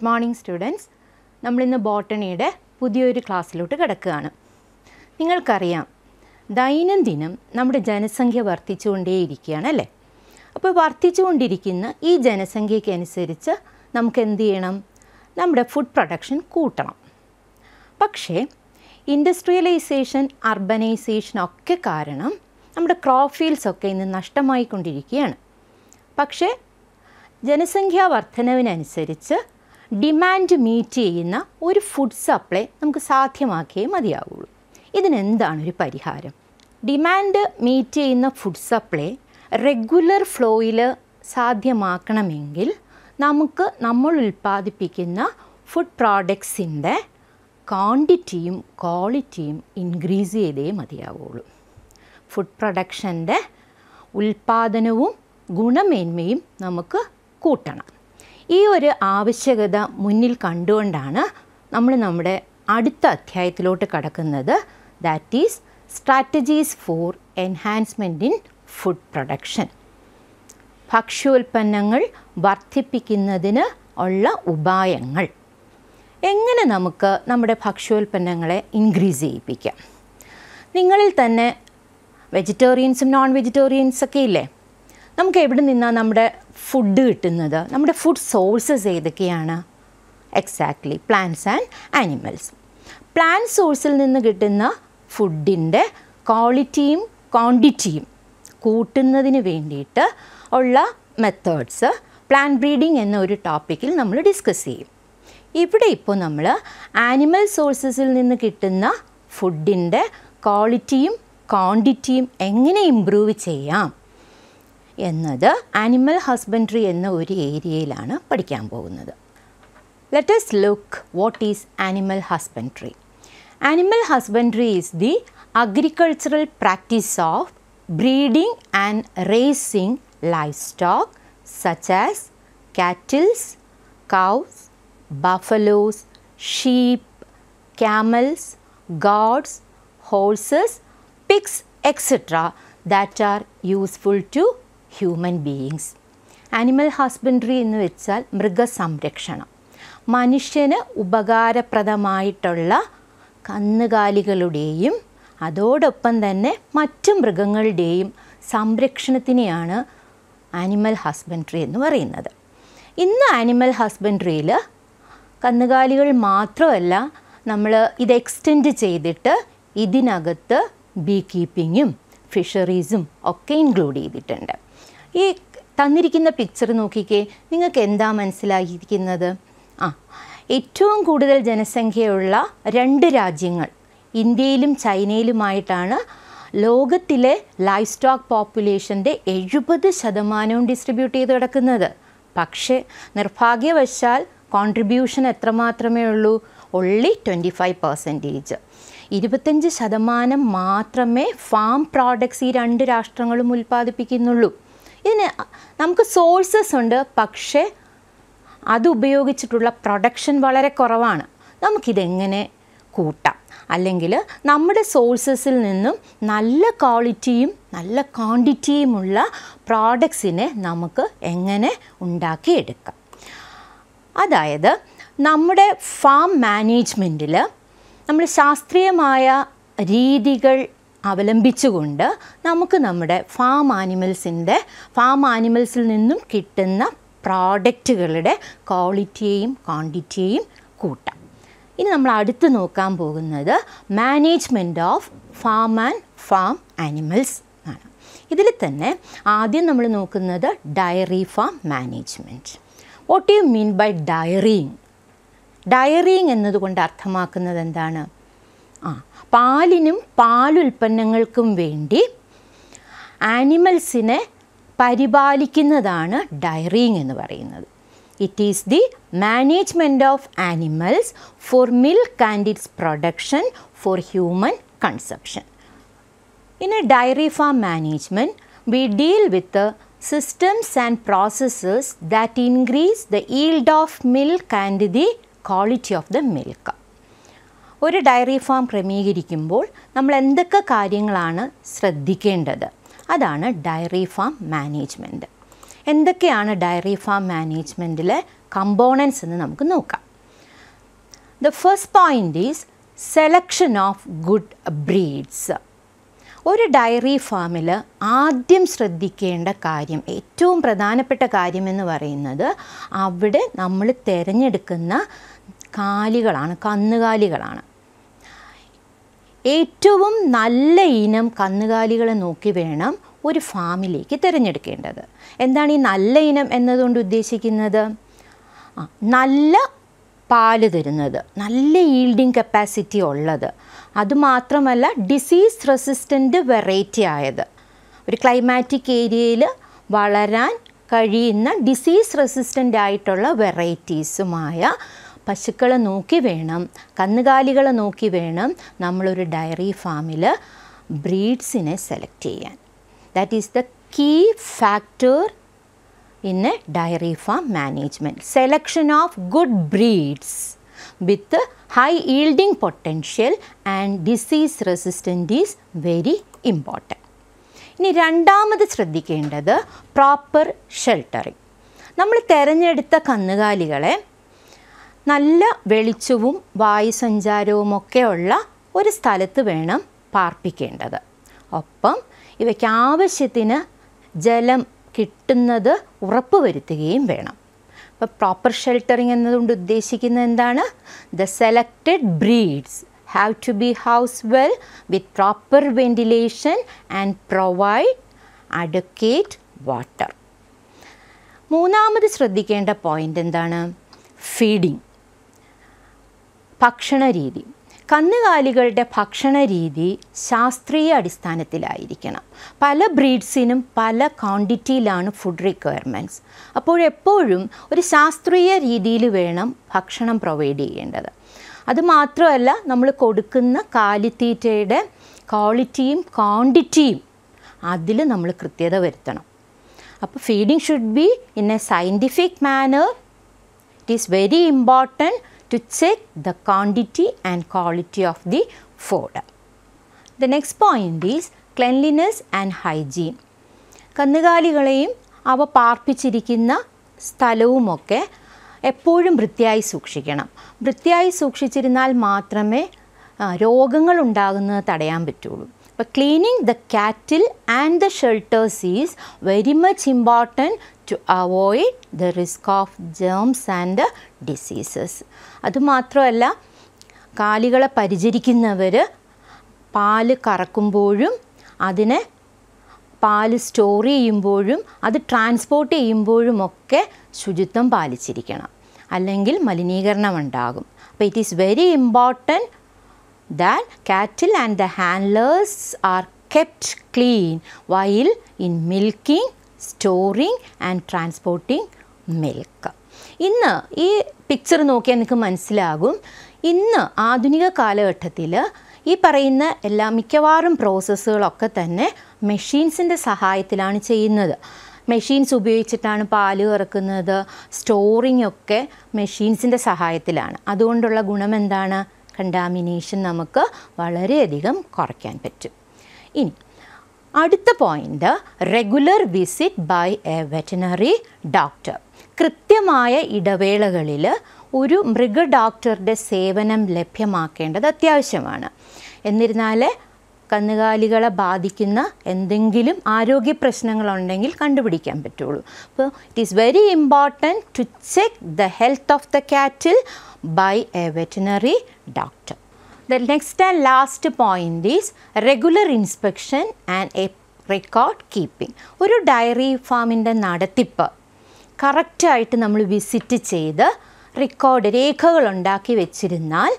Good morning students നമ്മളിന്ന് ബോട്ടണിയുടെ പുതിയൊരു ക്ലാസ്സിലോട്ട് കിടക്കുകയാണ് നിങ്ങൾക്കറിയാം ദൈനംദിനം നമ്മുടെ ജനസംഖ്യ വർദ്ധിച്ചുകൊണ്ടേയിരിക്കുകയാണ് അല്ലേ അപ്പോൾ വർദ്ധിച്ചുകൊണ്ടിരിക്കുന്ന ഈ ജനസംഖ്യയ്ക്കനുസരിച്ച് നമുക്ക് എന്ത് ചെയ്യണം നമ്മുടെ ഫുഡ് പ്രൊഡക്ഷൻ കൂട്ടണം പക്ഷേ ഇൻഡസ്ട്രിയലൈസേഷൻ അർബനൈസേഷൻ ഒക്കെ കാരണം നമ്മുടെ ക്രോപ്പ് ഫീൽഡ്സൊക്കെ ഇന്ന് നഷ്ടമായിക്കൊണ്ടിരിക്കുകയാണ് പക്ഷേ ജനസംഖ്യാ വർധനവിനനുസരിച്ച് ഡിമാൻഡ് മീറ്റ് ചെയ്യുന്ന ഒരു ഫുഡ് സപ്ലൈ നമുക്ക് സാധ്യമാക്കിയേ മതിയാവുള്ളൂ ഇതിനെന്താണ് ഒരു പരിഹാരം ഡിമാൻഡ് മീറ്റ് ചെയ്യുന്ന ഫുഡ് സപ്ലൈ റെഗുലർ ഫ്ലോയിൽ സാധ്യമാക്കണമെങ്കിൽ നമുക്ക് നമ്മൾ ഉൽപ്പാദിപ്പിക്കുന്ന ഫുഡ് പ്രോഡക്ട്സിൻ്റെ ക്വാണ്ടിറ്റിയും ക്വാളിറ്റിയും ഇൻക്രീസ് ചെയ്തേ മതിയാവുള്ളൂ ഫുഡ് പ്രൊഡക്ഷൻ്റെ ഉൽപ്പാദനവും ഗുണമേന്മയും നമുക്ക് കൂട്ടണം ഈ ഒരു ആവശ്യകത മുന്നിൽ കണ്ടുകൊണ്ടാണ് നമ്മൾ നമ്മുടെ അടുത്ത അധ്യായത്തിലോട്ട് കടക്കുന്നത് that is strategies for enhancement in food production ഭക്ഷ്യോൽപ്പന്നങ്ങൾ വർദ്ധിപ്പിക്കുന്നതിന് ഉള്ള ഉപായങ്ങൾ എങ്ങനെ നമുക്ക് നമ്മുടെ ഭക്ഷ്യോൽപ്പന്നങ്ങളെ ഇൻക്രീസ് ചെയ്യിപ്പിക്കാം നിങ്ങളിൽ തന്നെ വെജിറ്റേറിയൻസും നോൺ വെജിറ്റേറിയൻസൊക്കെ ഇല്ലേ നമുക്ക് എവിടെ നിന്നാണ് നമ്മുടെ ഫുഡ് കിട്ടുന്നത് നമ്മുടെ ഫുഡ് സോഴ്സസ് ഏതൊക്കെയാണ് exactly plants and animals plant സോഴ്സിൽ നിന്ന് കിട്ടുന്ന ഫുഡിൻ്റെ ക്വാളിറ്റിയും ക്വാണ്ടിറ്റിയും കൂട്ടുന്നതിന് വേണ്ടിയിട്ട് ഉള്ള മെത്തേഡ്സ് പ്ലാന്റ് ബ്രീഡിംഗ് എന്ന ഒരു ടോപ്പിക്കിൽ നമ്മൾ ഡിസ്കസ് ചെയ്യും ഇവിടെ ഇപ്പോൾ നമ്മൾ ആനിമൽ സോഴ്സസിൽ നിന്ന് കിട്ടുന്ന ഫുഡിൻ്റെ ക്വാളിറ്റിയും ക്വാണ്ടിറ്റിയും എങ്ങനെ ഇമ്പ്രൂവ് ചെയ്യാം another animal husbandry in the area lana padikambo another. Let us look what is animal husbandry. Animal husbandry is the agricultural practice of breeding and raising livestock such as cattle, cows, buffaloes, sheep, camels, goats, horses, pigs, etc. that are useful to human beings animal husbandry എന്ന് വെച്ചാൽ മൃഗസംരക്ഷണം മനുഷ്യന് ഉപകാരപ്രദമായിട്ടുള്ള കന്നുകാലികളുടെയും അതോടൊപ്പം തന്നെ മറ്റ് മൃഗങ്ങളുടെയും സംരക്ഷണത്തിനെയാണ് animal husbandry എന്ന് പറയുന്നത് ഇന്ന് ആനിമൽ ഹസ്ബൻഡറിയിൽ കന്നുകാലികൾ മാത്രമല്ല നമ്മൾ ഇത് എക്സ്റ്റെൻഡ് ചെയ്തിട്ട് ഇതിനകത്ത് ബീ കീപ്പിങ്ങും ഫിഷറീസും ഒക്കെ ഇൻക്ലൂഡ് ചെയ്തിട്ടുണ്ട് ഈ തന്നിരിക്കുന്ന പിക്ചർ നോക്കിക്കേ നിങ്ങൾക്ക് എന്താ മനസ്സിലായിരിക്കുന്നത് ആ ഏറ്റവും കൂടുതൽ ജനസംഖ്യയുള്ള രണ്ട് രാജ്യങ്ങൾ ഇന്ത്യയിലും ചൈനയിലുമായിട്ടാണ് ലോകത്തിലെ ലൈഫ് സ്റ്റോക്ക് പോപ്പുലേഷൻ്റെ എഴുപത് ശതമാനവും ഡിസ്ട്രിബ്യൂട്ട് ചെയ്ത് കിടക്കുന്നത് പക്ഷേ നിർഭാഗ്യവശാൽ കോൺട്രിബ്യൂഷൻ എത്രമാത്രമേ ഉള്ളൂ ഒള്ളി ട്വൻറ്റി ഫൈവ് പെർസെൻറ്റേജ് ഇരുപത്തഞ്ച് ശതമാനം മാത്രമേ ഫാം പ്രോഡക്ട്സ് ഈ രണ്ട് രാഷ്ട്രങ്ങളും ഉൽപ്പാദിപ്പിക്കുന്നുള്ളൂ ഇതിന് നമുക്ക് സോഴ്സസ് ഉണ്ട് പക്ഷേ അതുപയോഗിച്ചിട്ടുള്ള പ്രൊഡക്ഷൻ വളരെ കുറവാണ് നമുക്കിതെങ്ങനെ കൂട്ടാം അല്ലെങ്കിൽ നമ്മുടെ സോഴ്സസിൽ നിന്നും നല്ല ക്വാളിറ്റിയും നല്ല ക്വാണ്ടിറ്റിയുമുള്ള പ്രോഡക്ട്സിനെ നമുക്ക് എങ്ങനെ ഉണ്ടാക്കിയെടുക്കാം അതായത് നമ്മുടെ ഫാം മാനേജ്മെൻറ്റിൽ നമ്മൾ ശാസ്ത്രീയമായ രീതികൾ അവലംബിച്ചുകൊണ്ട് നമുക്ക് നമ്മുടെ ഫാം ആനിമൽസിൻ്റെ ഫാം ആനിമൽസിൽ നിന്നും കിട്ടുന്ന പ്രോഡക്റ്റുകളുടെ ക്വാളിറ്റിയെയും ക്വാണ്ടിറ്റിയെയും കൂട്ടാം ഇനി നമ്മൾ അടുത്ത് നോക്കാൻ പോകുന്നത് management of farm and farm animals ആണ് ഇതിൽ തന്നെ ആദ്യം നമ്മൾ നോക്കുന്നത് dairy farm management what you mean by dairying dairying എന്നതുകൊണ്ട് അർത്ഥമാക്കുന്നത് എന്താണ് പാലിനും പാലുൽപ്പന്നങ്ങൾക്കും വേണ്ടി ആനിമൽസിനെ പരിപാലിക്കുന്നതാണ് ഡയറിങ് എന്ന് പറയുന്നത് it is the management of animals for milk and its production for human consumption in a dairy farm management we deal with systems and processes that increase the yield of milk and the quality of the milk ഒരു dairy farm ക്രമീകരിക്കുമ്പോൾ നമ്മൾ എന്തൊക്കെ കാര്യങ്ങളാണ് ശ്രദ്ധിക്കേണ്ടത് അതാണ് dairy farm management എന്തൊക്കെയാണ് dairy farm മാനേജ്മെൻറ്റിലെ components എന്ന് നമുക്ക് നോക്കാം the first point is selection of good breeds ഒരു ഡയറി ഫാമിൽ ആദ്യം ശ്രദ്ധിക്കേണ്ട കാര്യം ഏറ്റവും പ്രധാനപ്പെട്ട കാര്യമെന്ന് പറയുന്നത് അവിടെ നമ്മൾ തിരഞ്ഞെടുക്കുന്ന കാലികളാണ് കന്നുകാലികളാണ് ഏറ്റവും നല്ല ഇനം കന്നുകാലികളെ നോക്കി വേണം ഒരു ഫാമിലേക്ക് തിരഞ്ഞെടുക്കേണ്ടത് എന്താണ് ഈ നല്ല ഇനം എന്നതുകൊണ്ട് ഉദ്ദേശിക്കുന്നത് നല്ല പാല് തരുന്നത് നല്ല ഈൽഡിങ് കപ്പാസിറ്റി ഉള്ളത് അതുമാത്രമല്ല ഡിസീസ് റെസിസ്റ്റൻ്റ് വെറൈറ്റി ആയത് ഒരു ക്ലൈമാറ്റിക് ഏരിയയിൽ വളരാൻ കഴിയുന്ന ഡിസീസ് റെസിസ്റ്റൻ്റ് ആയിട്ടുള്ള വെറൈറ്റീസുമായ പശുക്കളെ നോക്കി വേണം കന്നുകാലികളെ നോക്കി വേണം നമ്മളൊരു ഡയറി ഫാമിൽ ബ്രീഡ്സിനെ സെലക്ട് ചെയ്യാൻ that is the key factor in a dairy farm management selection of good breeds with high yielding potential and disease resistant is very important ഇനി രണ്ടാമത് ശ്രദ്ധിക്കേണ്ടത് പ്രോപ്പർ ഷെൽട്ടറിങ് നമ്മൾ തിരഞ്ഞെടുത്ത കന്നുകാലികളെ നല്ല വെളിച്ചവും വായുസഞ്ചാരവും ഒക്കെയുള്ള ഒരു സ്ഥലത്ത് വേണം പാർപ്പിക്കേണ്ടത് ഒപ്പം ഇവയ്ക്ക് ആവശ്യത്തിന് ജലം കിട്ടുന്നത് ഉറപ്പുവരുത്തുകയും വേണം അപ്പോൾ പ്രോപ്പർ ഷെൽട്ടറിങ് എന്നതുകൊണ്ട് ഉദ്ദേശിക്കുന്നത് എന്താണ് the selected breeds have to be house well with proper ventilation and provide adequate water മൂന്നാമത് ശ്രദ്ധിക്കേണ്ട പോയിൻ്റ് എന്താണ് ഫീഡിങ് ഭക്ഷണരീതി കന്നുകാലികളുടെ ഭക്ഷണരീതി ശാസ്ത്രീയ അടിസ്ഥാനത്തിലായിരിക്കണം പല ബ്രീഡ്സിനും പല ക്വാണ്ടിറ്റിയിലാണ് ഫുഡ് റിക്വയർമെൻറ്റ്സ് അപ്പോഴെപ്പോഴും ഒരു ശാസ്ത്രീയ രീതിയിൽ വേണം ഭക്ഷണം പ്രൊവൈഡ് ചെയ്യേണ്ടത് അതുമാത്രമല്ല നമ്മൾ കൊടുക്കുന്ന കാലിത്തീറ്റയുടെ ക്വാളിറ്റിയും ക്വാണ്ടിറ്റിയും അതിൽ നമ്മൾ കൃത്യത വരുത്തണം അപ്പോൾ feeding should be in a scientific manner it is very important to check the quantity and quality of the food. The next point is cleanliness and hygiene. കന്നുകാലികളെയും അവ പാർപ്പിച്ചിരിക്കുന്ന സ്ഥലവുമൊക്കെ എപ്പോഴും വൃത്തിയായി സൂക്ഷിക്കണം വൃത്തിയായി സൂക്ഷിച്ചിരുന്നാൽ മാത്രമേ രോഗങ്ങൾ ഉണ്ടാകുന്നത് തടയാൻ പറ്റുള്ളൂ അപ്പോൾ cleaning the cattle and the shelters is very much important to avoid the risk of germs and diseases അതുമാത്രമല്ല കാലികളെ പരിചരിക്കുന്നവർ പാല് കറക്കുമ്പോഴും അതിനെ പാല് സ്റ്റോർ ചെയ്യുമ്പോഴും അത് ട്രാൻസ്പോർട്ട് ചെയ്യുമ്പോഴുമൊക്കെ ശുചിത്വം പാലിച്ചിരിക്കണം അല്ലെങ്കിൽ മലിനീകരണം ഉണ്ടാകും അപ്പോൾ it is very important that cattle and the handlers are kept clean while in milking storing and transporting milk ഇന്ന് ഈ പിക്ചർ നോക്കിയാൽ നിങ്ങൾക്ക് മനസ്സിലാകും ഇന്ന് ആധുനിക കാലഘട്ടത്തിൽ ഈ പറയുന്ന എല്ലാ മിക്കവാറും പ്രോസസ്സുകളൊക്കെ തന്നെ മെഷീൻസിൻ്റെ സഹായത്തിലാണ് ചെയ്യുന്നത് മെഷീൻസ് ഉപയോഗിച്ചിട്ടാണ് പാല് ഇറക്കുന്നത് സ്റ്റോറിംഗ് ഒക്കെ മെഷീൻസിൻ്റെ സഹായത്തിലാണ് അതുകൊണ്ടുള്ള ഗുണം എന്താണ് കണ്ടാമിനേഷൻ നമുക്ക് വളരെയധികം കുറയ്ക്കാൻ പറ്റും ഇനി അടുത്ത point regular visit by a veterinary doctor കൃത്യമായ ഇടവേളകളിൽ ഒരു മൃഗ ഡോക്ടറുടെ സേവനം ലഭ്യമാക്കേണ്ടത് അത്യാവശ്യമാണ് എന്നിരുന്നാൽ കന്നുകാലികളെ ബാധിക്കുന്ന എന്തെങ്കിലും ആരോഗ്യ പ്രശ്നങ്ങളുണ്ടെങ്കിൽ കണ്ടുപിടിക്കാൻ പറ്റുള്ളൂ അപ്പോൾ it is very important to check the health of the cattle by a veterinary doctor The next and last point is regular inspection and a record keeping ഒരു ഡയറി ഫാമിൻ്റെ നടത്തിപ്പ് കറക്റ്റായിട്ട് നമ്മൾ വിസിറ്റ് ചെയ്ത് റെക്കോർഡ് രേഖകൾ ഉണ്ടാക്കി വെച്ചിരുന്നാൽ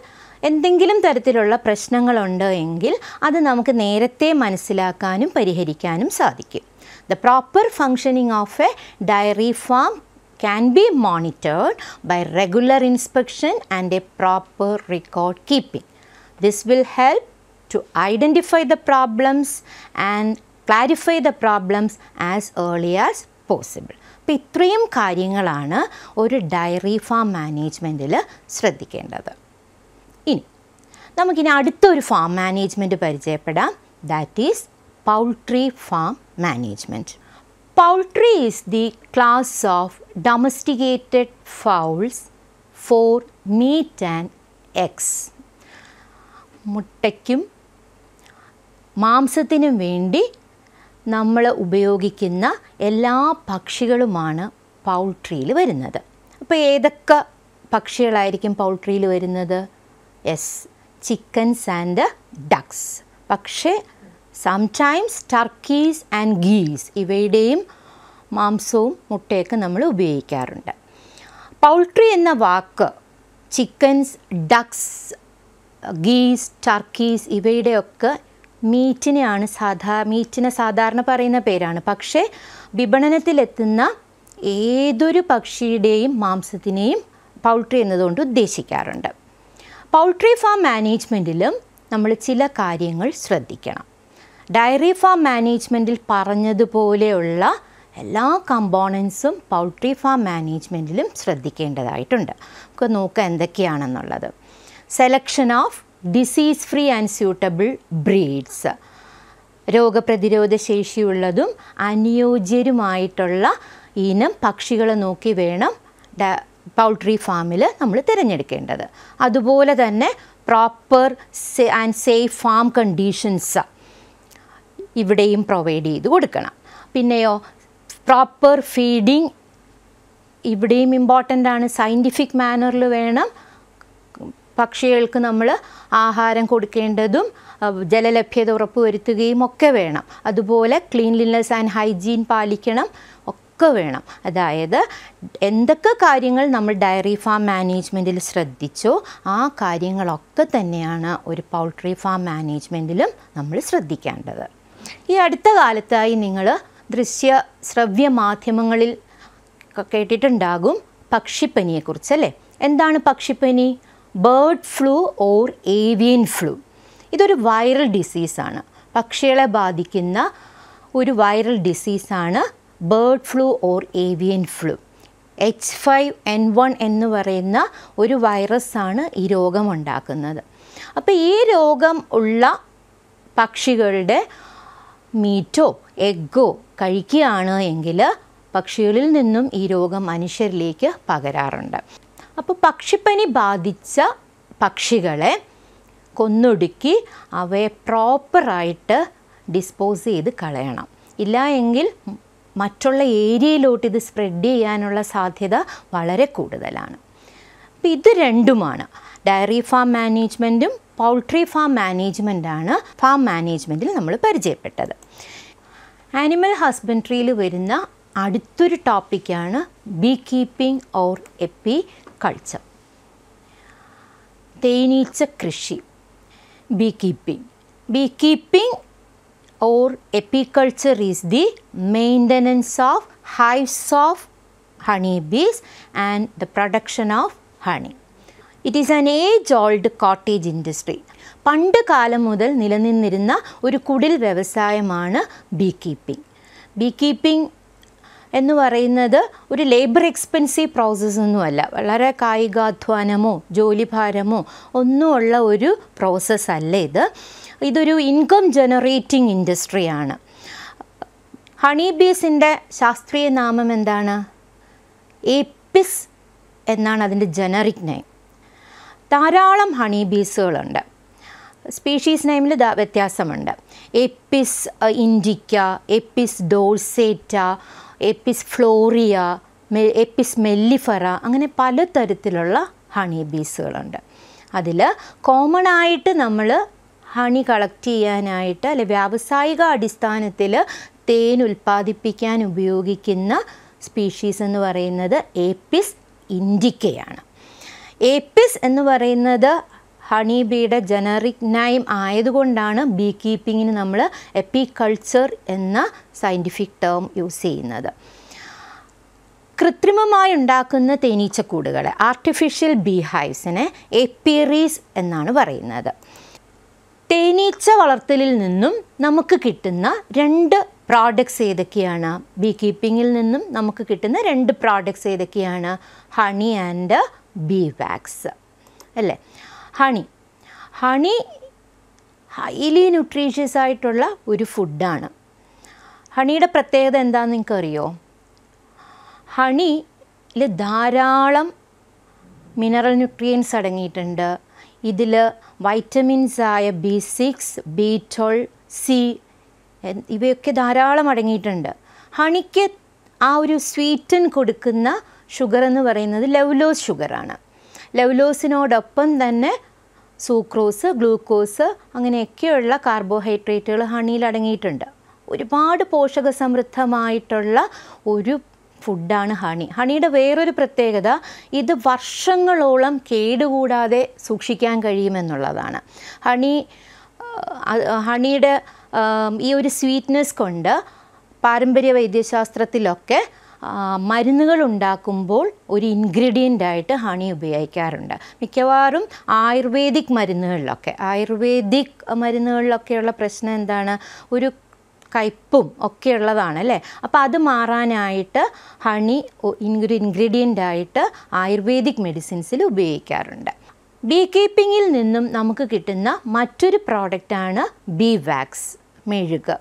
എന്തെങ്കിലും തരത്തിലുള്ള പ്രശ്നങ്ങളുണ്ട് എങ്കിൽ അത് നമുക്ക് നേരത്തെ മനസ്സിലാക്കാനും പരിഹരിക്കാനും സാധിക്കും the proper functioning of a dairy farm can be monitored by regular inspection and a proper record keeping This will help to identify the problems and clarify the problems as early as possible. അപ്പോൾ ഇത്രയും കാര്യങ്ങളാണ് ഒരു dairy farm മാനേജ്മെൻറ്റിൽ ശ്രദ്ധിക്കേണ്ടത് ഇനി നമുക്കിനി അടുത്തൊരു farm management പരിചയപ്പെടാം that is poultry farm management poultry is the class of domesticated fowls for meat and eggs മുട്ടയ്ക്കും മാംസത്തിനും വേണ്ടി നമ്മൾ ഉപയോഗിക്കുന്ന എല്ലാ പക്ഷികളുമാണ് പൗൾട്രിയിൽ വരുന്നത് അപ്പോൾ ഏതൊക്കെ പക്ഷികളായിരിക്കും പൗൾട്രിയിൽ വരുന്നത് യെസ് ചിക്കൻസ് ആൻഡ് ഡക്സ് പക്ഷേ സംടൈംസ് ടർക്കീസ് ആൻഡ് ഗീസ് ഇവയുടെയും മാംസവും മുട്ടയൊക്കെ നമ്മൾ ഉപയോഗിക്കാറുണ്ട് പൗൾട്രി എന്ന വാക്ക് ചിക്കൻസ് ഡക്സ് ഗീസ് ടർക്കീസ് ഇവയുടെയൊക്കെ മീറ്റിനെയാണ് സാധാ മീറ്റിനെ സാധാരണ പറയുന്ന പേരാണ് പക്ഷേ വിപണനത്തിലെത്തുന്ന ഏതൊരു പക്ഷിയുടെയും മാംസത്തിനെയും പൗൾട്രി എന്നതുകൊണ്ട് ഉദ്ദേശിക്കാറുണ്ട് പൗൾട്രി ഫാം മാനേജ്മെൻറ്റിലും നമ്മൾ ചില കാര്യങ്ങൾ ശ്രദ്ധിക്കണം ഡയറി ഫാം മാനേജ്മെൻറ്റിൽ പറഞ്ഞതുപോലെയുള്ള എല്ലാ കമ്പോണൻസും പൗൾട്രി ഫാം മാനേജ്മെൻറ്റിലും ശ്രദ്ധിക്കേണ്ടതായിട്ടുണ്ട് നമുക്ക് നോക്കുക എന്തൊക്കെയാണെന്നുള്ളത് selection of disease free and suitable breeds രോഗപ്രതിരോധ ശേഷിയുള്ളതും അനുയോജ്യരുമായിട്ടുള്ള ഇനം പക്ഷികളെ നോക്കി വേണം പൗൾട്രി ഫാമിൽ നമ്മൾ തിരഞ്ഞെടുക്കേണ്ടത് അതുപോലെ തന്നെ proper and safe farm conditions ഇവിടെയും പ്രൊവൈഡ് ചെയ്ത് കൊടുക്കണം പിന്നെയോ പ്രോപ്പർ ഫീഡിങ് ഇവിടെയും ഇമ്പോർട്ടൻ്റ് ആണ് സയൻറ്റിഫിക് മാനറിൽ വേണം പക്ഷികൾക്ക് നമ്മൾ ആഹാരം കൊടുക്കേണ്ടതും ജലലഭ്യത ഉറപ്പുവരുത്തുകയും ഒക്കെ വേണം അതുപോലെ ക്ലീൻലിനെസ് ആൻഡ് ഹൈജീൻ പാലിക്കണം ഒക്കെ വേണം അതായത് എന്തൊക്കെ കാര്യങ്ങൾ നമ്മൾ ഡയറി ഫാം മാനേജ്മെൻറ്റിൽ ശ്രദ്ധിച്ചോ ആ കാര്യങ്ങളൊക്കെ തന്നെയാണ് ഒരു പൗൾട്രി ഫാം മാനേജ്മെൻറ്റിലും നമ്മൾ ശ്രദ്ധിക്കേണ്ടത് ഈ അടുത്ത കാലത്തായി നിങ്ങൾ ദൃശ്യ ശ്രവ്യ മാധ്യമങ്ങളിൽ കേട്ടിട്ടുണ്ടാകും പക്ഷിപ്പനിയെക്കുറിച്ച് അല്ലേ എന്താണ് പക്ഷിപ്പനി bird flu or avian flu ഇതൊരു വൈറൽ ഡിസീസാണ് പക്ഷികളെ ബാധിക്കുന്ന ഒരു വൈറൽ ഡിസീസാണ് bird flu or avian flu H five N one എന്ന് പറയുന്ന ഒരു വൈറസാണ് ഈ രോഗമുണ്ടാക്കുന്നത് അപ്പോൾ ഈ രോഗം ഉള്ള പക്ഷികളുടെ മീറ്റോ എഗ്ഗോ കഴിക്കുകയാണ് എങ്കിൽ പക്ഷികളിൽ നിന്നും ഈ രോഗം മനുഷ്യരിലേക്ക് പകരാറുണ്ട് അപ്പോൾ പക്ഷിപ്പനി ബാധിച്ച പക്ഷികളെ കൊന്നൊടുക്കി അവയെ പ്രോപ്പറായിട്ട് ഡിസ്പോസ് ചെയ്ത് കളയണം ഇല്ല എങ്കിൽ മറ്റുള്ള ഏരിയയിലോട്ട് ഇത് സ്പ്രെഡ് ചെയ്യാനുള്ള സാധ്യത വളരെ കൂടുതലാണ് അപ്പോൾ ഇത് രണ്ടുമാണ് ഡയറി ഫാം മാനേജ്മെൻറ്റും പൗൾട്രി ഫാം മാനേജ്മെൻറ്റാണ് ഫാം മാനേജ്മെൻറ്റിൽ നമ്മൾ പരിചയപ്പെട്ടത് ആനിമൽ ഹസ്ബൻഡ്രിയിൽ വരുന്ന അടുത്തൊരു ടോപ്പിക്കാണ് beekeeping or apiculture തേനീച്ച കൃഷി beekeeping beekeeping or apiculture is the maintenance of hives of honey bees and the production of honey it is an age old cottage industry പണ്ട് കാലം മുതൽ നിലനിന്നിരുന്ന ഒരു കുടിൽ വ്യവസായമാണ് B beekeeping beekeeping എന്ന് പറയുന്നത് ഒരു ലേബർ എക്സ്പെൻസീവ് പ്രോസസ്സ് ഒന്നുമല്ല വളരെ കായികാധ്വാനമോ ജോലിഭാരമോ ഒന്നുമുള്ള ഒരു പ്രോസസ്സ് അല്ല ഇത് ഇതൊരു ഇൻകം ജനറേറ്റിംഗ് ഇൻഡസ്ട്രിയാണ് ഹണി ബീസിൻ്റെ ശാസ്ത്രീയ നാമം എന്താണ് എപ്പിസ് എന്നാണ് അതിൻ്റെ ജനറിക് നെയിം ധാരാളം ഹണി ബീസുകളുണ്ട് സ്പീഷീസ് നെയിമിൽ വ്യത്യാസമുണ്ട് എപ്പിസ് ഇൻഡിക്ക എപ്പിസ് ഡോൾസേറ്റ എപ്പിസ് ഫ്ലോറിയ എപ്പിസ് മെല്ലിഫറ അങ്ങനെ പലതരത്തിലുള്ള ഹണി ബീസുകളുണ്ട് അതിൽ കോമൺ ആയിട്ട് നമ്മൾ ഹണി കളക്ട് ചെയ്യാനായിട്ട് അല്ലെ വ്യാവസായിക അടിസ്ഥാനത്തിൽ തേൻ ഉൽപ്പാദിപ്പിക്കാൻ ഉപയോഗിക്കുന്ന സ്പീഷീസ് എന്ന് പറയുന്നത് എപ്പിസ് ഇൻഡിക്കയാണ് എപ്പിസ് എന്ന് പറയുന്നത് ഹണി ബീയുടെ ജനറിക് നൈം ആയതുകൊണ്ടാണ് ബീ കീപ്പിങ്ങിന് നമ്മൾ എപ്പിക്കൾച്ചർ എന്ന സയൻറ്റിഫിക് ടേം യൂസ് ചെയ്യുന്നത് കൃത്രിമമായി ഉണ്ടാക്കുന്ന തേനീച്ചക്കൂടുകൾ ആർട്ടിഫിഷ്യൽ ബീ ഹൈവ്സിനെ എപ്പിറീസ് എന്നാണ് പറയുന്നത് തേനീച്ച വളർത്തലിൽ നിന്നും നമുക്ക് കിട്ടുന്ന രണ്ട് പ്രോഡക്ട്സ് ഏതൊക്കെയാണ് ബീ കീപ്പിങ്ങിൽ നിന്നും നമുക്ക് കിട്ടുന്ന രണ്ട് പ്രോഡക്ട്സ് ഏതൊക്കെയാണ് ഹണി ആൻഡ് ബീ വാക്സ് അല്ലേ ഹണി ഹണി ഹൈലി ന്യൂട്രീഷ്യസ് ആയിട്ടുള്ള ഒരു ഫുഡാണ് ഹണിയുടെ പ്രത്യേകത എന്താണെന്ന് നിങ്ങൾക്കറിയോ ഹണിയിൽ ധാരാളം മിനറൽ ന്യൂട്രിയൻസ് അടങ്ങിയിട്ടുണ്ട് ഇതിൽ വൈറ്റമിൻസ് ആയ B six B twelve C ഇവയൊക്കെ ധാരാളം അടങ്ങിയിട്ടുണ്ട് ഹണിക്ക് ആ ഒരു സ്വീറ്റൻ കൊടുക്കുന്ന ഷുഗർ എന്ന് പറയുന്നത് ലെവലോസ് ഷുഗറാണ് ലവലോസിനോടൊപ്പം തന്നെ സൂക്രോസ് ഗ്ലൂക്കോസ് അങ്ങനെയൊക്കെയുള്ള കാർബോഹൈഡ്രേറ്റുകൾ ഹണിയിൽ അടങ്ങിയിട്ടുണ്ട് ഒരുപാട് പോഷക സമൃദ്ധമായിട്ടുള്ള ഒരു ഫുഡാണ് ഹണി ഹണിയുടെ വേറൊരു പ്രത്യേകത ഇത് വർഷങ്ങളോളം കേടുകൂടാതെ സൂക്ഷിക്കാൻ കഴിയുമെന്നുള്ളതാണ് ഹണി ഹണിയുടെ ഈ ഒരു സ്വീറ്റ്നെസ് കൊണ്ട് പാരമ്പര്യ വൈദ്യശാസ്ത്രത്തിലൊക്കെ മരുന്നുകൾ ഉണ്ടാക്കുമ്പോൾ ഒരു ഇൻഗ്രീഡിയൻ്റ് ആയിട്ട് ഹണി ഉപയോഗിക്കാറുണ്ട് മിക്കവാറും ആയുർവേദിക് മരുന്നുകളിലൊക്കെ ആയുർവേദിക് മരുന്നുകളിലൊക്കെയുള്ള പ്രശ്നം എന്താണ് ഒരു കയ്പും ഒക്കെ ഉള്ളതാണ് അല്ലേ അപ്പോൾ അത് മാറാനായിട്ട് ഹണി ഒരു ഇൻഗ്രീഡിയൻ്റ് ആയിട്ട് ആയുർവേദിക് മെഡിസിൻസിൽ ഉപയോഗിക്കാറുണ്ട് ബീ കീപ്പിങ്ങിൽ നിന്നും നമുക്ക് കിട്ടുന്ന മറ്റൊരു പ്രോഡക്റ്റാണ് ബി വാക്സ് മെഴുക്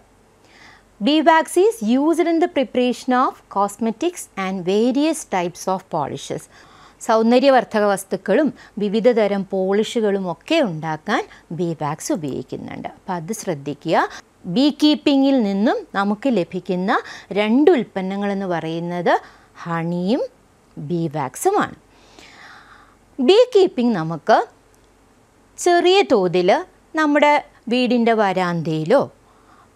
Dewax is used in the preparation of cosmetics and various types of polishes സൗന്ദര്യവർദ്ധക വസ്തുക്കളും വിവിധതരം പോളിഷുകളും ഒക്കെ ഉണ്ടാക്കാൻ ബി വാക്സ് ഉപയോഗിക്കുന്നുണ്ട് അപ്പം അത് ശ്രദ്ധിക്കുക ബീ കീപ്പിങ്ങിൽ നിന്നും നമുക്ക് ലഭിക്കുന്ന രണ്ട് ഉൽപ്പന്നങ്ങളെന്ന് പറയുന്നത് ഹണിയും ബീ വാക്സുമാണ് ബീ കീപ്പിംഗ് നമുക്ക് ചെറിയ തോതിൽ നമ്മുടെ വീടിൻ്റെ വരാന്തയിലോ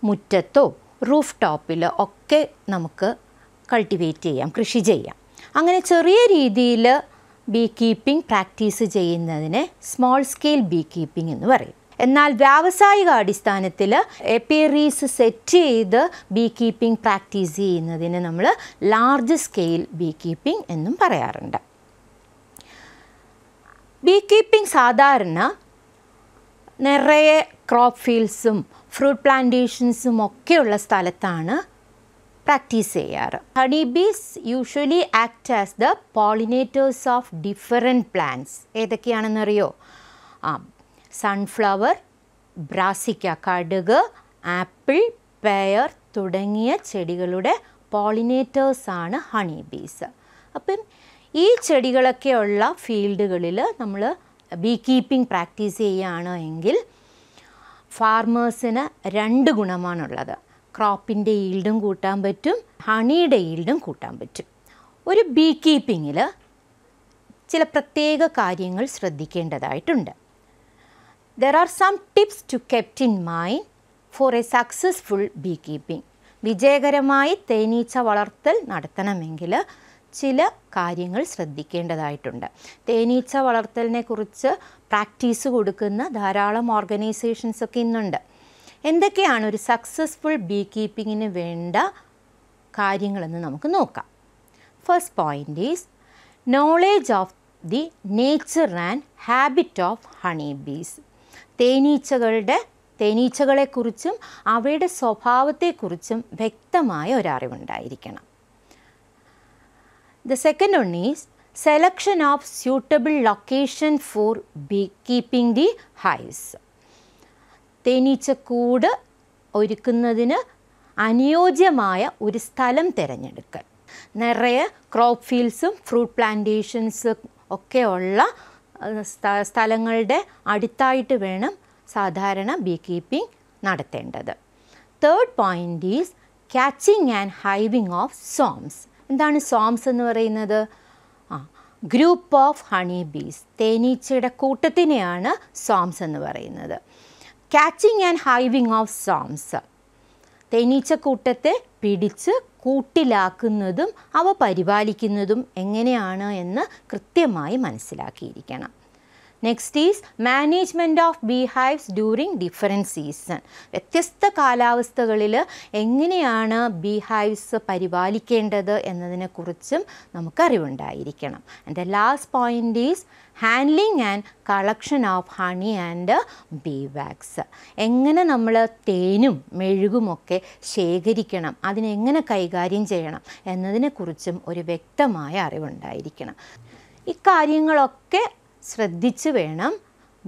മുറ്റത്തോ റൂഫ് ടോപ്പിൽ ഒക്കെ നമുക്ക് കൾട്ടിവേറ്റ് ചെയ്യാം കൃഷി ചെയ്യാം അങ്ങനെ ചെറിയ രീതിയിൽ ബീ കീപ്പിംഗ് പ്രാക്ടീസ് ചെയ്യുന്നതിന് സ്മോൾ സ്കെയിൽ ബീ കീപ്പിംഗ് എന്ന് പറയും എന്നാൽ വ്യാവസായിക അടിസ്ഥാനത്തിൽ എപ്പേറീസ് സെറ്റ് ചെയ്ത് ബീ കീപ്പിംഗ് പ്രാക്ടീസ് ചെയ്യുന്നതിന് നമ്മൾ ലാർജ് സ്കെയിൽ ബീ കീപ്പിംഗ് എന്നും പറയാറുണ്ട് ബീ കീപ്പിംഗ് സാധാരണ നിറയെ ക്രോപ്പ് ഫീൽഡ്സും ഫ്രൂട്ട് പ്ലാന്റേഷൻസും ഒക്കെയുള്ള സ്ഥലത്താണ് പ്രാക്ടീസ് ചെയ്യാറ് honey bees usually act as the pollinators of different plants ഏതൊക്കെയാണെന്നറിയോ ആ സൺഫ്ലവർ ബ്രാസിക്ക കടുക് ആപ്പിൾ പെയർ തുടങ്ങിയ ചെടികളുടെ പോളിനേറ്റേഴ്സാണ് ഹണി ബീസ് അപ്പം ഈ ചെടികളൊക്കെയുള്ള ഫീൽഡുകളിൽ നമ്മൾ ബീ കീപ്പിംഗ് പ്രാക്ടീസ് ചെയ്യുകയാണ് എങ്കിൽ ഫാർമേഴ്സിന് രണ്ട് ഗുണമാണുള്ളത് ക്രോപ്പിൻ്റെ ഈൽഡും കൂട്ടാൻ പറ്റും ഹണിയുടെ ഈൽഡും കൂട്ടാൻ പറ്റും ഒരു ബീ കീപ്പിങ്ങിൽ ചില പ്രത്യേക കാര്യങ്ങൾ ശ്രദ്ധിക്കേണ്ടതായിട്ടുണ്ട് there are some tips to kept in mind for a successful beekeeping വിജയകരമായി തേനീച്ച വളർത്തൽ നടത്തണമെങ്കിൽ ചില കാര്യങ്ങൾ ശ്രദ്ധിക്കേണ്ടതായിട്ടുണ്ട് തേനീച്ച വളർത്തലിനെ കുറിച്ച് പ്രാക്ടീസ് കൊടുക്കുന്ന ധാരാളം ഓർഗനൈസേഷൻസ് ഒക്കെ ഇന്നുണ്ട് എന്തൊക്കെയാണ് ഒരു സക്സസ്ഫുൾ ബീ കീപ്പിങ്ങിന് വേണ്ട കാര്യങ്ങളെന്ന് നമുക്ക് നോക്കാം first point is knowledge of the nature and habit of honey bees തേനീച്ചകളുടെ തേനീച്ചകളെക്കുറിച്ചും അവയുടെ സ്വഭാവത്തെക്കുറിച്ചും വ്യക്തമായ ഒരറിവുണ്ടായിരിക്കണം The second one is selection of suitable location for beekeeping the hives. തേനീച്ചക്കൂട് ഒരുക്കുന്നതിന് അനുയോജ്യമായ ഒരു സ്ഥലം തിരഞ്ഞെടുക്കൽ നിറയെ ക്രോപ്പ് ഫീൽഡ്സും ഫ്രൂട്ട് പ്ലാന്റേഷൻസും ഒക്കെ ഉള്ള സ്ഥലങ്ങളുടെ അടുത്തായിട്ട് വേണം സാധാരണ ബീ കീപ്പിംഗ് നടത്തേണ്ടത് third point is catching and hiving of swarms എന്താണ് സോംസ് എന്ന് പറയുന്നത് ആ ഗ്രൂപ്പ് ഓഫ് ഹണി ബീസ് തേനീച്ചയുടെ കൂട്ടത്തിനെയാണ് സോംസ് എന്ന് പറയുന്നത് catching and hiving of swarms തേനീച്ച കൂട്ടത്തെ പിടിച്ച് കൂട്ടിലാക്കുന്നതും അവ പരിപാലിക്കുന്നതും എങ്ങനെയാണ് എന്ന് കൃത്യമായി മനസ്സിലാക്കിയിരിക്കണം next is management of beehives during different season വ്യത്യസ്ത കാലാവസ്ഥകളിൽ എങ്ങനെയാണ് ബീഹൈവ്സ് പരിപാലിക്കേണ്ടത് എന്നതിനെക്കുറിച്ചും നമുക്ക് അറിവുണ്ടായിരിക്കണം and the last point is handling and collection of honey and bee wax എങ്ങനെ നമ്മൾ തേനും മെഴുകുമൊക്കെ ശേഖരിക്കണം അതിനെങ്ങനെ കൈകാര്യം ചെയ്യണം എന്നതിനെക്കുറിച്ചും ഒരു വ്യക്തമായ അറിവുണ്ടായിരിക്കണം ഇക്കാര്യങ്ങളൊക്കെ ശ്രദ്ധിച്ച് വേണം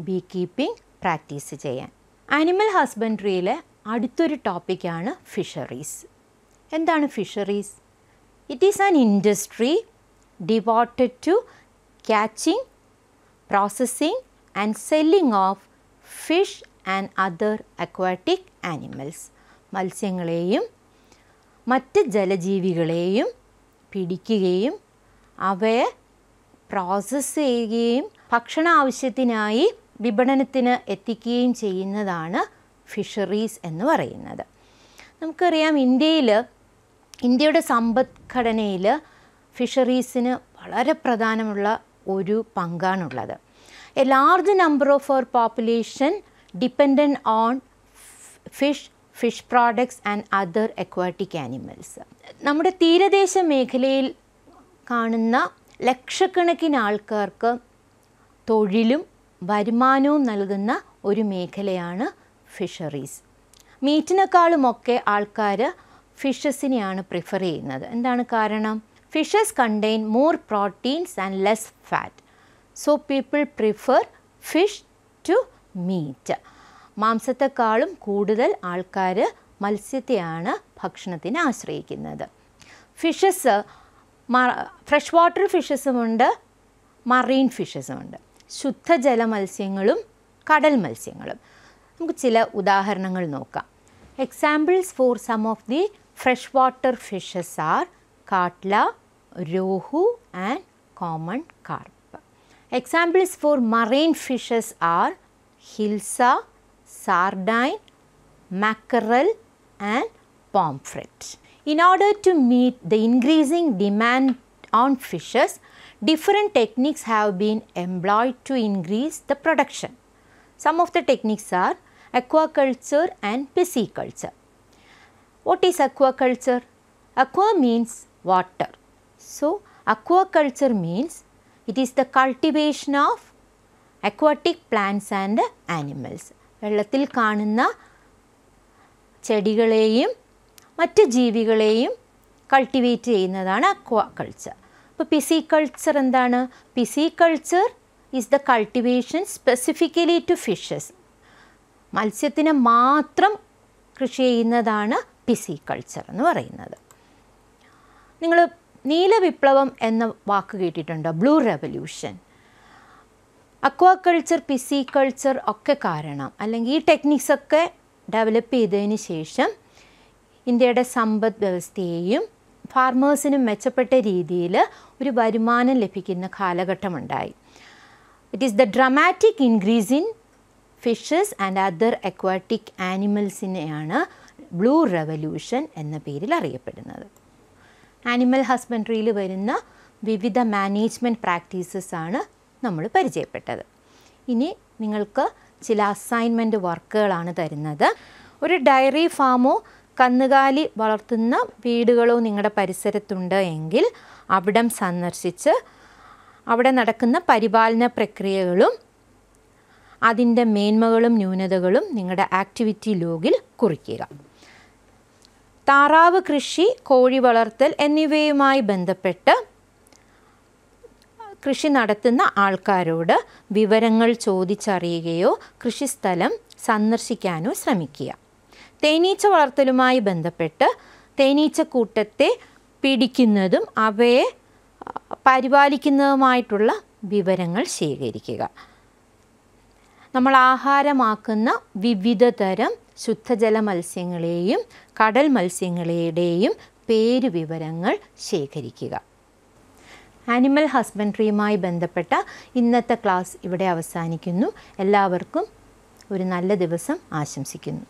ബീ കീപ്പിംഗ് പ്രാക്ടീസ് ചെയ്യാൻ ആനിമൽ ഹസ്ബൻഡ്രിയിലെ അടുത്തൊരു ടോപ്പിക്കാണ് ഫിഷറീസ് എന്താണ് fisheries it is an industry devoted to catching processing and selling of fish and other aquatic animals മത്സ്യങ്ങളെയും മറ്റ് ജലജീവികളെയും പിടിക്കുകയും അവയെ പ്രോസസ്സ് ചെയ്യുകയും ഭക്ഷണ ആവശ്യത്തിനായി വിപണനത്തിന് എത്തിക്കുകയും ചെയ്യുന്നതാണ് ഫിഷറീസ് എന്ന് പറയുന്നത് നമുക്കറിയാം ഇന്ത്യയിൽ ഇന്ത്യയുടെ സമ്പദ്ഘടനയിൽ ഫിഷറീസിന് വളരെ പ്രധാനമുള്ള ഒരു പങ്കാണുള്ളത് a large number of our population dependent on fish fish products and other aquatic animals നമ്മുടെ തീരദേശ മേഖലയിൽ കാണുന്ന ലക്ഷക്കണക്കിന് ആൾക്കാർക്ക് തൊഴിലും വരുമാനവും നൽകുന്ന ഒരു മേഖലയാണ് ഫിഷറീസ് മീറ്റിനേക്കാളുമൊക്കെ ആൾക്കാർ ഫിഷസിനെയാണ് പ്രിഫർ ചെയ്യുന്നത് എന്താണ് കാരണം fishes contain more proteins and less fat so people prefer fish to meat മാംസത്തെക്കാളും കൂടുതൽ ആൾക്കാർ മത്സ്യത്തെയാണ് ഭക്ഷണത്തിന് ആശ്രയിക്കുന്നത് ഫിഷസ് ഫ്രഷ് വാട്ടർ ഫിഷസുമുണ്ട് മറീൻ ഫിഷസുമുണ്ട് ശുദ്ധജല മത്സ്യങ്ങളും കടൽ മത്സ്യങ്ങളും നമുക്ക് ചില ഉദാഹരണങ്ങൾ നോക്കാം examples for some of the fresh water fishes are catla rohu and common carp examples for marine fishes are hilsa sardine mackerel and pomfret In order to meet the increasing demand on fishes, different techniques have been employed to increase the production. Some of the techniques are aquaculture and pisciculture. What is aquaculture? Aqua means water. So, aquaculture means it is the cultivation of aquatic plants and animals. വെള്ളത്തിൽ കാണുന്ന ചെടികളെയും മറ്റ് ജീവികളെയും cultivate ചെയ്യുന്നതാണ് aquaculture അപ്പോൾ pisciculture എന്താണ് pisciculture is the cultivation specifically to fishes മത്സ്യത്തിന് മാത്രം കൃഷി ചെയ്യുന്നതാണ് പിസി കൾച്ചർ എന്ന് പറയുന്നത് നിങ്ങൾ നീല വിപ്ലവം എന്ന വാക്ക് കേട്ടിട്ടുണ്ടോ blue revolution aquaculture pisciculture ഒക്കെ കാരണം അല്ലെങ്കിൽ ഈ ടെക്നിക്സൊക്കെ ഡെവലപ്പ് ചെയ്തതിന് ശേഷം ഇന്ത്യയുടെ സമ്പദ് വ്യവസ്ഥയെയും ഫാർമേഴ്സിനും മെച്ചപ്പെട്ട രീതിയിൽ ഒരു വരുമാനം ലഭിക്കുന്ന കാലഘട്ടമുണ്ടായി it is the dramatic increase in fishes and other aquatic ആനിമൽസിനെയാണ് ബ്ലൂ റെവല്യൂഷൻ എന്ന പേരിൽ അറിയപ്പെടുന്നത് ആനിമൽ ഹസ്ബൻഡറിയിൽ വരുന്ന വിവിധ മാനേജ്മെൻറ്റ് പ്രാക്ടീസസ് ആണ് നമ്മൾ പരിചയപ്പെട്ടത് ഇനി നിങ്ങൾക്ക് ചില അസൈൻമെൻറ്റ് വർക്കുകളാണ് തരുന്നത് ഒരു ഡയറി ഫാമോ കന്നുകാലി വളർത്തുന്ന വീടുകളോ നിങ്ങളുടെ പരിസരത്തുണ്ട് എങ്കിൽ അവിടം സന്ദർശിച്ച് അവിടെ നടക്കുന്ന പരിപാലന പ്രക്രിയകളും അതിൻ്റെ മേന്മകളും ന്യൂനതകളും നിങ്ങളുടെ ആക്ടിവിറ്റി ലോഗിൽ കുറിക്കുക താറാവ് കൃഷി കോഴി വളർത്തൽ എന്നിവയുമായി ബന്ധപ്പെട്ട് കൃഷി നടത്തുന്ന ആൾക്കാരോട് വിവരങ്ങൾ ചോദിച്ചറിയുകയോ കൃഷിസ്ഥലം സന്ദർശിക്കാനോ ശ്രമിക്കുക തേനീച്ച വളർത്തലുമായി ബന്ധപ്പെട്ട് തേനീച്ചക്കൂട്ടത്തെ പിടിക്കുന്നതും അവയെ പരിപാലിക്കുന്നതുമായിട്ടുള്ള വിവരങ്ങൾ ശേഖരിക്കുക നമ്മൾ ആഹാരമാക്കുന്ന വിവിധ തരം ശുദ്ധജല മത്സ്യങ്ങളെയും കടൽ മത്സ്യങ്ങളുടെയും പേര് വിവരങ്ങൾ ശേഖരിക്കുക ആനിമൽ ഹസ്ബൻഡറിയുമായി ബന്ധപ്പെട്ട ഇന്നത്തെ ക്ലാസ് ഇവിടെ അവസാനിക്കുന്നു എല്ലാവർക്കും ഒരു നല്ല ദിവസം ആശംസിക്കുന്നു